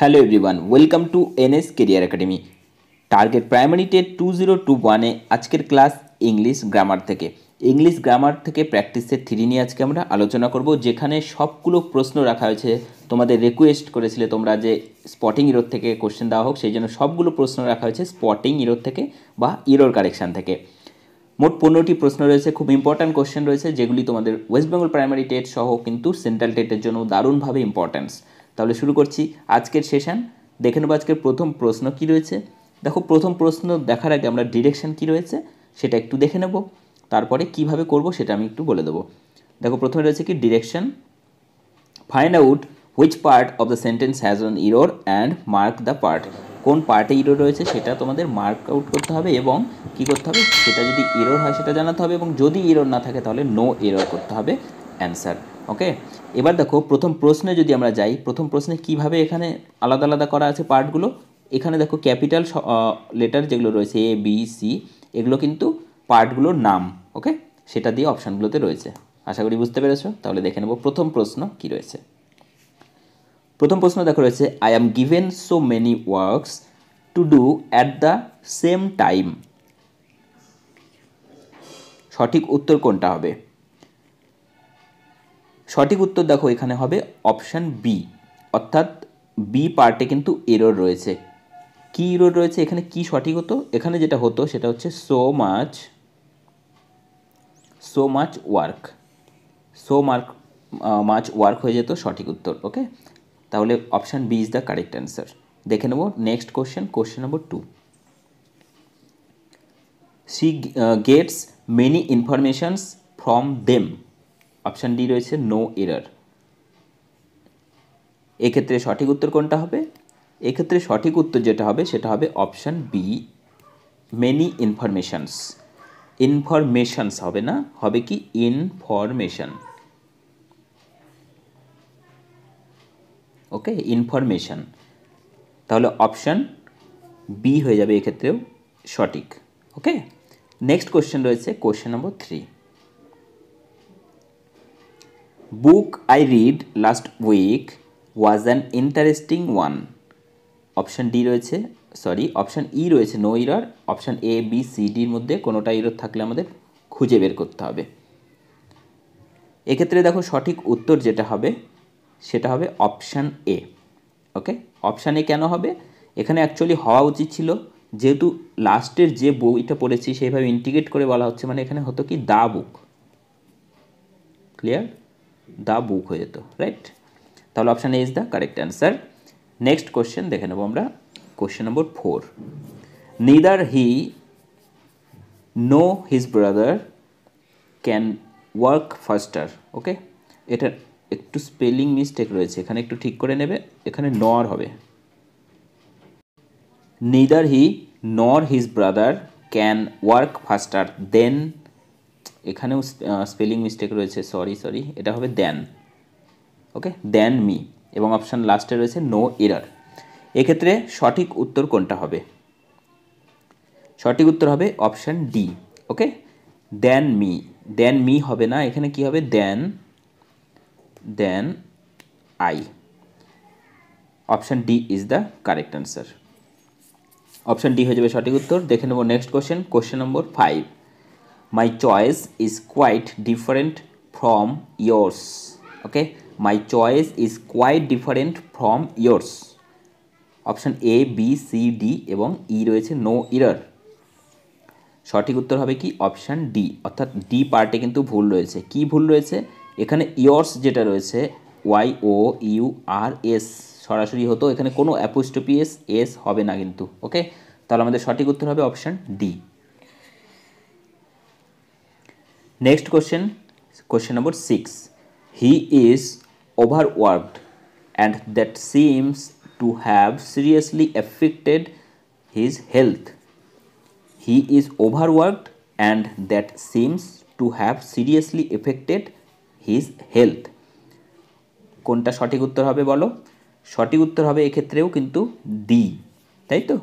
Hello everyone welcome to NS career academy target primary TET two zero two ওয়ানে আজকের class English grammar থেকে English grammar থেকে প্র্যাকটিসের three নিয়ে আজকে আমরা আলোচনা করব যেখানে সবগুলো প্রশ্ন রাখা হয়েছে তোমাদের রিকোয়েস্ট করেছিলে তোমরা যে স্পটিং ইরোর থেকে কোশ্চেন দেওয়া হোক সেই জন্য সবগুলো প্রশ্ন রাখা হয়েছে স্পটিং ইরোর থেকে বা ইরোর কারেকশান থেকে মোট পনেরোটি প্রশ্ন রয়েছে খুব ইম্পর্ট্যান্ট কোশ্চেন রয়েছে যেগুলি তোমাদের ওয়েস্ট বেঙ্গল প্রাইমারি টেট সহ কিন্তু সেন্ট্রাল টেটের জন্য দারুণভাবে ইম্পর্ট্যান্স তাহলে শুরু করছি আজকের সেশন দেখে নেবো আজকের প্রথম প্রশ্ন কি রয়েছে দেখো প্রথম প্রশ্ন দেখার আগে আমরা ডিরেকশান কি রয়েছে সেটা একটু দেখে নেব তারপরে কিভাবে করব সেটা আমি একটু বলে দেবো দেখো প্রথমে রয়েছে কি direction find out which part of the sentence has an error and mark the part কোন পার্টে ইরো রয়েছে সেটা তোমাদের মার্ক আউট করতে হবে এবং কি করতে হবে সেটা যদি ইরোর হয় সেটা জানাতে হবে এবং যদি ইরোর না থাকে তাহলে নো ইরোর করতে হবে অ্যান্সার ওকে এবার দেখো প্রথম প্রশ্নে যদি আমরা যাই প্রথম প্রশ্নে কিভাবে এখানে আলাদা আলাদা করা আছে পার্টগুলো এখানে দেখো ক্যাপিটাল লেটার যেগুলো রয়েছে এ বি সি এগুলো কিন্তু পার্টগুলোর নাম ওকে সেটা দিয়ে অপশানগুলোতে রয়েছে আশা করি বুঝতে পেরেছো তাহলে দেখে নেব প্রথম প্রশ্ন কি রয়েছে প্রথম প্রশ্ন দেখো রয়েছে I am given so many works to do at the same time সঠিক উত্তর কোনটা হবে সঠিক উত্তর দেখো এখানে হবে অপশান বি অর্থাৎ বি পার্টে কিন্তু এরর রয়েছে কি এরর রয়েছে এখানে কি সঠিক হতো এখানে যেটা হতো সেটা হচ্ছে so much so much work so mark much work হয়ে যেত সঠিক উত্তর ওকে তাহলে option B is the correct answer দেখে নেব next question question number two she gets many informations from them option D রয়েছে নো এরার এক্ষেত্রে সঠিক উত্তর কোনটা হবে এক্ষেত্রে সঠিক উত্তর যেটা হবে সেটা হবে option B many informations informations হবে না হবে কি ইনফরমেশান ওকে ইনফরমেশান তাহলে অপশান বি হয়ে যাবে এক্ষেত্রেও সঠিক ওকে নেক্সট কোয়েশ্চেন রয়েছে question number three book I read last week was an interesting one. Option D রয়েছে সরি অপশান ই রয়েছে no error option A B C ডির মধ্যে কোনোটা ইরর থাকলে আমাদের খুঁজে বের করতে হবে এক্ষেত্রে দেখো সঠিক উত্তর যেটা হবে সেটা হবে option A okay option A কেন হবে এখানে অ্যাকচুয়ালি হওয়া উচিত ছিল যেহেতু লাস্টের যে বইটা পড়েছি সেইভাবে ইন্টিগ্রেট করে বলা হচ্ছে মানে এখানে হতো কি দা বুক ক্লিয়ার দ্য বুক হয়ে যেত রাইট তাহলে option A is the correct answer next question দেখে নেবো আমরা question number four neither he no his brother can work faster okay এটা একটু স্পেলিং মিস্টেক রয়েছে এখানে একটু ঠিক করে নেবে এখানে নর হবে neither he nor his brother can work faster then এখানেও স্পেলিং মিস্টেক রয়েছে সরি সরি এটা হবে দেন ওকে দেন মি এবং অপশান লাস্টে রয়েছে নো এরার এক্ষেত্রে সঠিক উত্তর কোনটা হবে সঠিক উত্তর হবে option D okay than me than me হবে না এখানে কি হবে than than I option D is the correct answer option D হয়ে যাবে সঠিক উত্তর দেখে নেব next question question number five my choice is quite different from yours okay my choice is quite different from yours option A B C D এবং E e রয়েছে no ইরার সঠিক উত্তর হবে কি অপশান ডি অর্থাৎ ডি পার্টে কিন্তু ভুল রয়েছে কি ভুল রয়েছে এখানে ইয়র্স যেটা রয়েছে Y O U R S সরাসরি হতো এখানে কোনো অ্যাপোস্টোপি এস এস হবে না কিন্তু ওকে তাহলে আমাদের সঠিক উত্তর হবে option D next question question number six he is overworked and that seems to have seriously effected his health he is overworked and that seems to have seriously effected his health কোনটা সঠিক উত্তর হবে বলো সঠিক উত্তর হবে এক্ষেত্রেও কিন্তু ডি তাই তো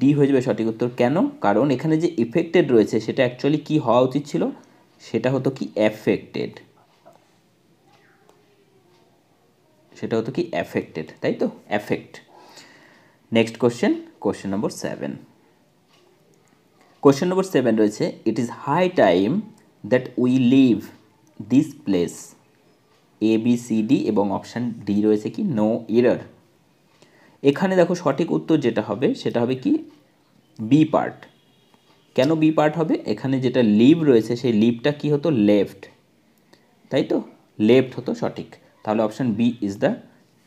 ডি হয়ে যাবে সঠিক উত্তর কেন কারণ এখানে যে এফেক্টেড রয়েছে সেটা অ্যাকচুয়ালি কী হওয়া উচিত ছিল সেটা হতো কি অ্যাফেক্টেড সেটা হতো কি অ্যাফেক্টেড তাই তো affect next question question number seven question number seven রয়েছে it is high time that we leave this place A B C D এবং অপশান ডি রয়েছে কি নো ইরার এখানে দেখো সঠিক উত্তর যেটা হবে সেটা হবে কি বি পার্ট কেন বি পার্ট হবে এখানে যেটা লিভ রয়েছে সেই লিভটা কি হতো লেফট তাই তো লেফট হতো সঠিক তাহলে option B is the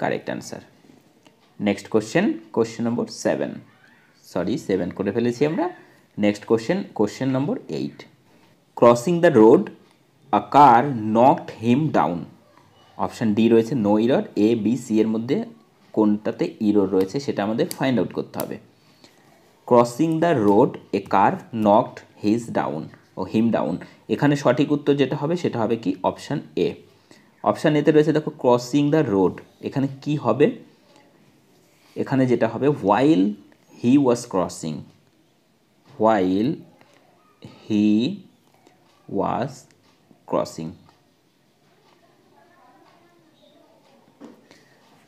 correct answer next question question number seven sorry seven করে ফেলেছি আমরা next question question number eight crossing the road a car knocked him down option D রয়েছে no error A B C এর মধ্যে কোনটাতে error রয়েছে সেটা আমাদের ফাইন্ড আউট করতে হবে crossing the road a car knocked his down ও হিম ডাউন এখানে সঠিক উত্তর যেটা হবে সেটা হবে কি অপশান এ অপশান এতে রয়েছে দেখো ক্রসিং দ্য রোড এখানে কি হবে এখানে যেটা হবে while he was crossing while he was crossing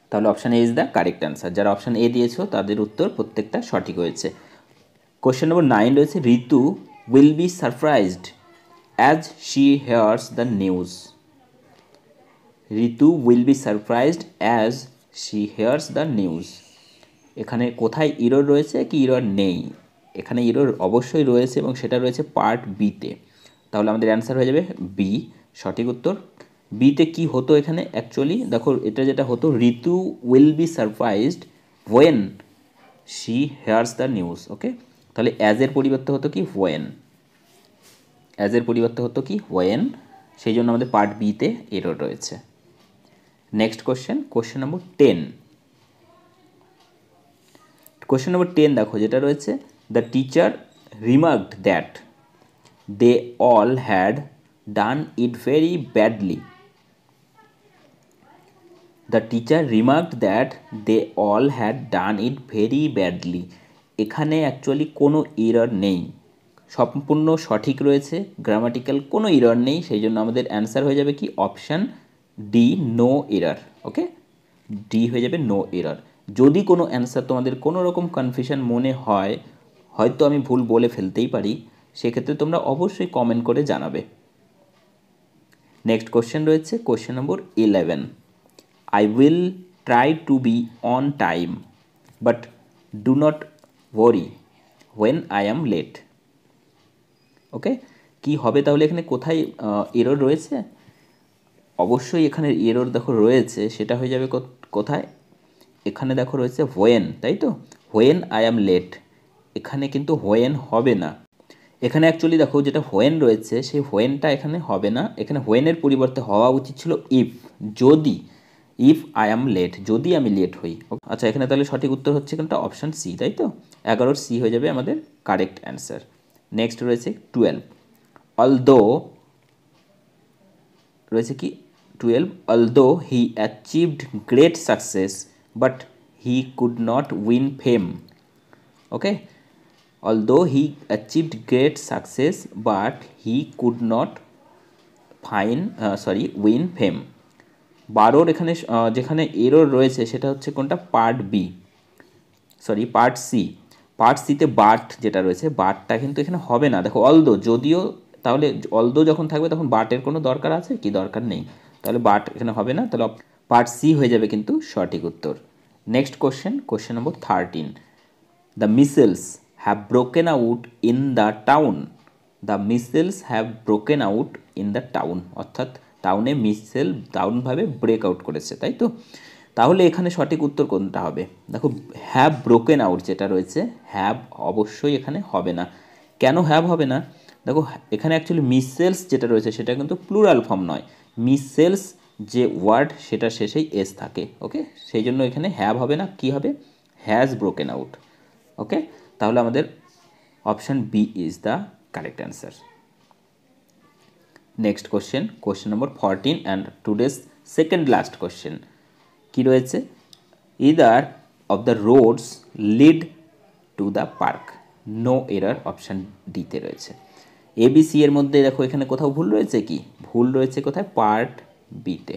তাহলে option A is the correct answer যারা অপশান এ দিয়েছ তাদের উত্তর প্রত্যেকটা সঠিক হয়েছে কোয়েশ্চেন নম্বর নাইন রয়েছে Ritu will be surprised as she hears the news Ritu will be surprised as she hears the news এখানে কোথায় ইরোর রয়েছে কি ইরোর নেই এখানে ইরোর অবশ্যই রয়েছে এবং সেটা রয়েছে পার্ট বিতে তাহলে আমাদের অ্যান্সার হয়ে যাবে বি সঠিক উত্তর বিতে কি হতো এখানে অ্যাকচুয়ালি দেখো এটা যেটা হতো Ritu will be surprised when she hears the news okay তাহলে অ্যাজের পরিবর্তে হতো কি ওয়েন অ্যাজের পরিবর্তে হতো কি ওয়েন সেই জন্য আমাদের পার্ট বিতে এর রয়েছে next question question number ten question number ten দেখো যেটা রয়েছে the teacher remarked that they all had done it very badly the teacher remarked that they all had done it very badly এখানে actually কোনো error নেই সম্পূর্ণ সঠিক রয়েছে grammatical কোনো ইরর নেই সেই জন্য আমাদের অ্যান্সার হয়ে যাবে কি option D no error okay D হয়ে যাবে নো এরার যদি কোনো অ্যান্সার তোমাদের কোনো রকম কনফিউশন মনে হয় হয়তো আমি ভুল বলে ফেলতেই পারি সেক্ষেত্রে তোমরা অবশ্যই কমেন্ট করে জানাবে নেক্সট কোশ্চেন রয়েছে question number eleven I will try to be on time but do not worry when I am late okay কি হবে তাহলে এখানে কোথায় এরর রয়েছে অবশ্যই এখানে এরর দেখো রয়েছে সেটা হয়ে যাবে কোথায় এখানে দেখো রয়েছে হোয়েন তাই তো হোয়েন আই অ্যাম লেট এখানে কিন্তু হোয়েন হবে না এখানে অ্যাকচুয়ালি দেখো যেটা হোয়েন রয়েছে সেই হোয়েনটা এখানে হবে না এখানে হোয়েনের পরিবর্তে হওয়া উচিত ছিল ইফ যদি ইফ আই এম লেট যদি আমি লেট হই আচ্ছা এখানে তাহলে সঠিক উত্তর হচ্ছে এখানটা অপশান সি তাই তো এগারোর সি হয়ে যাবে আমাদের কারেক্ট অ্যান্সার নেক্সট রয়েছে টুয়েলভ অলদো রয়েছে কি twelve although he achieved great success but he could not win fame okay although he achieved great success but he could not fine sorry win fame বারোর এখানে যেখানে error রয়েছে সেটা হচ্ছে কোনটা part B sorry part C part সিতে but যেটা রয়েছে বাটটা কিন্তু এখানে হবে না দেখো অলদো যদিও তাহলে অলদো যখন থাকবে তখন বাটের কোনো দরকার আছে কি দরকার নেই তাহলে বাট এখানে হবে না তাহলে পার্ট সি হয়ে যাবে কিন্তু সঠিক উত্তর next question question number thirteen the measles have broken out in the town the measles have broken out in the town অর্থাৎ টাউনে মিসেল দারুণভাবে আউট করেছে তাই তো তাহলে এখানে সঠিক উত্তর কোনটা হবে দেখো হ্যাভ ব্রোকেন আউট যেটা রয়েছে হ্যাভ অবশ্যই এখানে হবে না কেন হ্যাভ হবে না দেখো এখানে অ্যাকচুয়ালি মিসেলস যেটা রয়েছে সেটা কিন্তু প্লুরাল ফর্ম নয় মিসেলস যে ওয়ার্ড সেটা শেষেই এস থাকে ওকে সেই জন্য এখানে হ্যাভ হবে না কি হবে হ্যাজ ব্রোকেন আউট ওকে তাহলে আমাদের option B is the correct answer next question question number fourteen and this second last question কী রয়েছে either of the roads lead to the park no error option ডিতে রয়েছে ABC এর মধ্যে দেখো এখানে কোথাও ভুল রয়েছে কি ভুল রয়েছে কোথায় পার্ট বিতে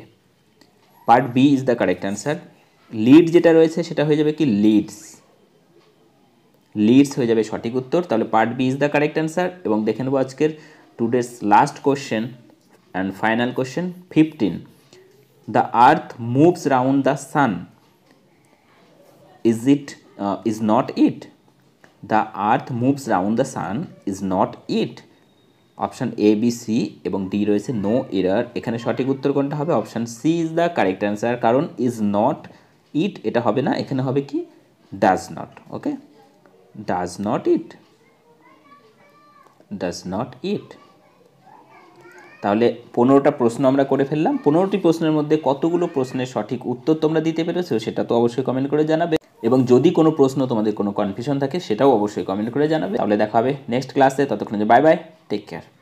part B is the correct answer lead যেটা রয়েছে সেটা হয়ে যাবে কি লিডস লিডস হয়ে যাবে সঠিক উত্তর তাহলে part B is the correct answer এবং দেখে নেবো আজকের today's last question and final question 15 the earth moves around the sun is it uh, is not it the earth moves around the sun is not it option A B C এবং D রয়েছে no error এখানে সঠিক উত্তর কোনটা হবে option C is the correct answer কারণ is not it এটা হবে না এখানে হবে কি does not okay does not it does not it তাহলে পনেরোটা প্রশ্ন আমরা করে ফেললাম পনেরোটি প্রশ্নের মধ্যে কতগুলো প্রশ্নের সঠিক উত্তর তোমরা দিতে পেরেছো সেটা তো অবশ্যই কমেন্ট করে জানাবে এবং যদি কোনো প্রশ্ন তোমাদের কোনো কনফিউশন থাকে সেটাও অবশ্যই কমেন্ট করে জানাবে তাহলে দেখা হবে নেক্সট ক্লাসে ততক্ষণ বাই বাই টেক কেয়ার